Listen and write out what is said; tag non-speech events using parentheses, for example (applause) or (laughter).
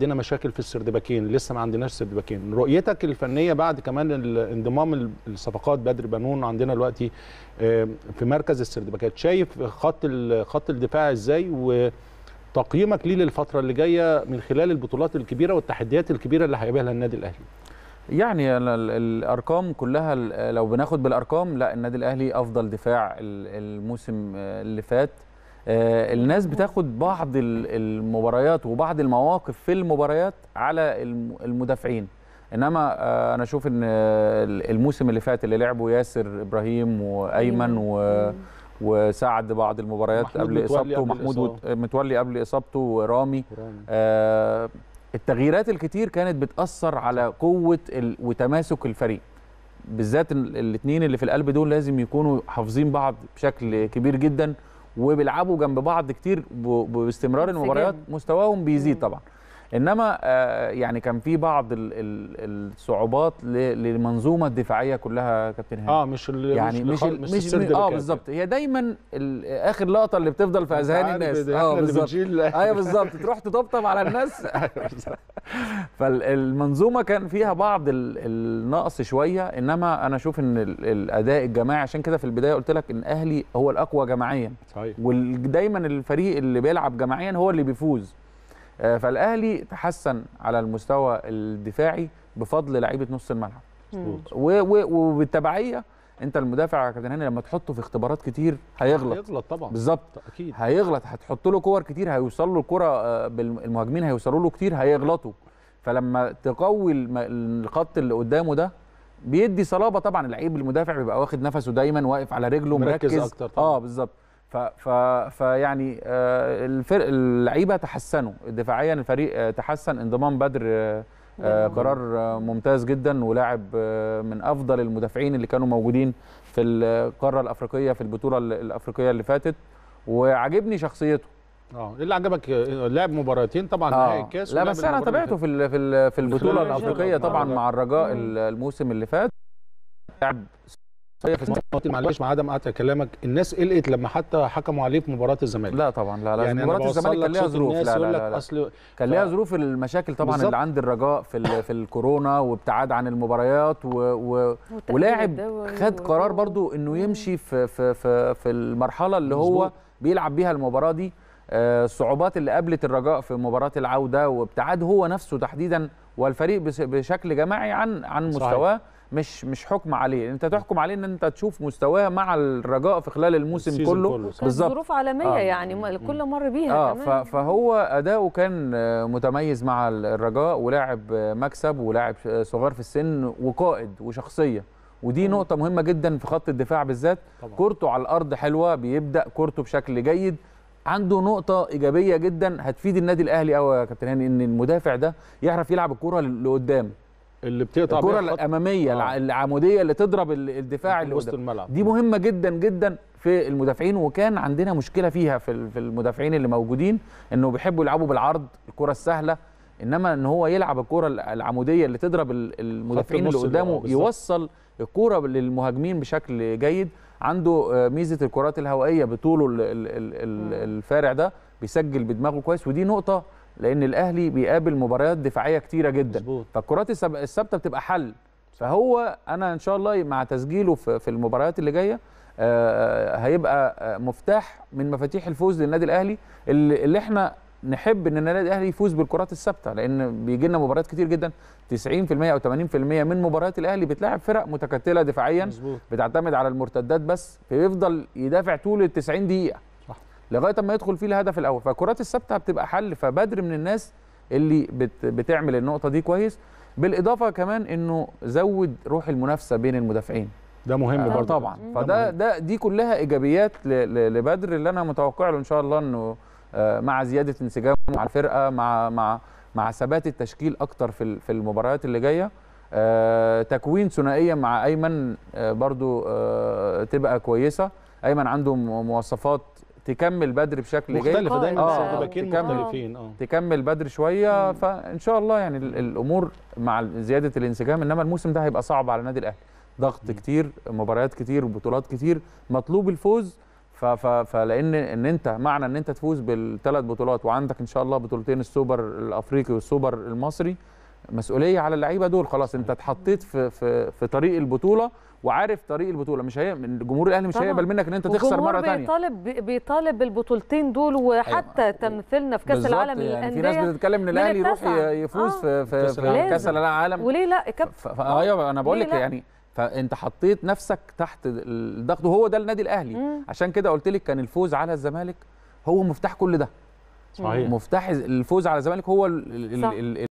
عندنا مشاكل في السردباكين لسه ما عندناش سردباكين رؤيتك الفنيه بعد كمان انضمام الصفقات بدر بنون عندنا دلوقتي آه، في مركز السردباكات شايف خط خط الدفاع ازاي وتقييمك ليه للفتره اللي جايه من خلال البطولات الكبيره والتحديات الكبيره اللي هيقابلها النادي الاهلي يعني الارقام كلها لو بناخد بالارقام لا النادي الاهلي افضل دفاع الموسم آه، اللي فات آه، الناس بتاخد بعض المباريات وبعض المواقف في المباريات على المدافعين انما آه، انا اشوف ان الموسم اللي فات اللي لعبه ياسر ابراهيم وايمن أيوه. و وساعد بعض المباريات قبل اصابته محمود متولي قبل اصابته ورامي آه التغييرات الكتير كانت بتاثر على قوه وتماسك الفريق بالذات الاثنين اللي في القلب دول لازم يكونوا حافظين بعض بشكل كبير جدا وبيلعبوا جنب بعض كتير باستمرار المباريات مستواهم بيزيد طبعا انما آه، يعني كان في بعض الصعوبات للمنظومه الدفاعيه كلها كابتن هاني اه مش يعني مش مش, مش, مش اه بالظبط هي دايما اخر لقطه اللي بتفضل في اذهان الناس إيه اه بالظبط ايوه بالظبط تروح تطبطب على الناس (laughs) أيوة، فالمنظومه كان فيها بعض النقص شويه انما انا اشوف ان الاداء الجماعي عشان كده في البدايه قلت لك ان اهلي هو الاقوى جماعيا صحيح ودايما الفريق اللي بيلعب جماعيا هو اللي بيفوز آه، فالاهلي تحسن على المستوى الدفاعي بفضل لعيبه نص الملعب وبالتبعيه انت المدافع يا كابتن هاني لما تحطه في اختبارات كتير هيغلط هيغلط طبعا بالظبط اكيد هيغلط هتحط له كور كتير هيوصل له الكره آه، بالمهاجمين هيوصلوا له كتير هيغلطوا فلما تقوي الخط اللي قدامه ده بيدي صلابه طبعا اللعيب المدافع بيبقى واخد نفسه دايما واقف على رجله مركز, مركز اكتر طبعا. اه بالظبط ف ف فيعني آه، الفرق اللعيبه تحسنوا دفاعيا الفريق آه، تحسن انضمام بدر آه، نعم. قرار ممتاز جدا ولاعب من افضل المدافعين اللي كانوا موجودين في القاره الافريقيه في البطوله الافريقيه اللي فاتت وعجبني شخصيته اه ايه اللي عجبك لعب مباراتين طبعا نهائي الكاس لا بس انا تابعته في في البطوله الافريقيه طبعا مع الرجاء الموسم اللي فات لعب صحيح في معلش مع عدم قطع كلامك الناس قلقت لما حتى حكموا عليه في مباراه الزمالك لا طبعا لا لا يعني مباراه الزمالك كان ليها ظروف لا لا, لا, لا. أصل... كان ليها ظروف المشاكل طبعا بالزبط. اللي عند الرجاء في ال... في الكورونا وابتعاد عن المباريات و... و... ولاعب خد قرار برضو انه يمشي في في في, في المرحله اللي هو بيلعب بيها المباراه دي آه، الصعوبات اللي قابلت الرجاء في مباراه العوده وابتعاد هو نفسه تحديدا والفريق بشكل جماعي عن عن مستواه مش مش حكم عليه يعني انت تحكم عليه ان انت تشوف مستواه مع الرجاء في خلال الموسم كله, كله. بالظبط ظروف عالميه آه. يعني الكل مر بيها آه كمان. يعني. فهو اداؤه كان آه، متميز مع الرجاء ولاعب آه، مكسب ولاعب صغير في السن وقائد وشخصيه ودي نقطه مهمه جدا في خط الدفاع بالذات كورته على الارض حلوه بيبدا كورته بشكل جيد عنده نقطة إيجابية جدا هتفيد النادي الأهلي أوي يا كابتن هاني إن المدافع ده يعرف يلعب الكرة لقدام اللي بتقطع الكرة الأمامية آه. العمودية اللي تضرب الدفاع اللي وسط الملعب دي مهمة جدا جدا في المدافعين وكان عندنا مشكلة فيها في في المدافعين اللي موجودين إنه بيحبوا يلعبوا بالعرض الكرة السهلة إنما إن هو يلعب الكرة العمودية اللي تضرب المدافعين اللي قدامه يوصل الكرة للمهاجمين بشكل جيد عنده آه، ميزه الكرات الهوائيه بطوله الفارع ده بيسجل بدماغه كويس ودي نقطه لان الاهلي بيقابل مباريات دفاعيه كتيره جدا فالكرات الثابته بتبقى حل فهو انا ان شاء الله مع تسجيله في المباريات اللي جايه آه، آه، هيبقى مفتاح من مفاتيح الفوز للنادي الاهلي اللي احنا نحب ان النادي الاهلي يفوز بالكرات الثابته لان بيجي لنا مباريات كتير جدا 90% او 80% من مباريات الاهلي بتلاعب فرق متكتله دفاعيا بتعتمد على المرتدات بس فيفضل يدافع طول ال 90 دقيقه صح. لغايه ما يدخل فيه الهدف الاول فالكرات الثابته بتبقى حل فبدر من الناس اللي بت بتعمل النقطه دي كويس بالاضافه كمان انه زود روح المنافسه بين المدافعين ده مهم آه برضه طبعا فده ده دي كلها ايجابيات لبدر اللي انا متوقع له ان شاء الله انه آه، مع زياده انسجامه مع الفرقه مع مع مع ثبات التشكيل اكتر في في المباريات اللي جايه آه، تكوين ثنائيه مع ايمن آه، برضو تبقى كويسه ايمن عنده مواصفات تكمل بدر بشكل جيد مختلفه دايما آه باكين مختلفين اه تكمل بدر شويه مم. فان شاء الله يعني الامور مع زياده الانسجام انما الموسم ده هيبقى صعب على النادي الاهلي ضغط مم. كتير مباريات كتير بطولات كتير مطلوب الفوز فلان ان انت معنى ان انت تفوز بالثلاث بطولات وعندك ان شاء الله بطولتين السوبر الافريقي والسوبر المصري مسؤوليه على اللعيبه دول خلاص انت اتحطيت في في في طريق البطوله وعارف طريق البطوله مش هي جمهور الاهلي مش هيقبل منك ان انت تخسر مره ثانيه بيطالب بيطالب بالبطولتين دول وحتى أيوة. تمثيلنا في كاس العالم يعني للانديه في ناس بتتكلم ان الاهلي يروح يفوز آه. في, في, في كاس العالم وليه لا كابتن ايوه انا بقول لك يعني فانت حطيت نفسك تحت الضغط وهو ده النادي الاهلي مم. عشان كده قلت لك كان الفوز على الزمالك هو مفتاح كل ده صحيح مفتاح الفوز على الزمالك هو ال ال ال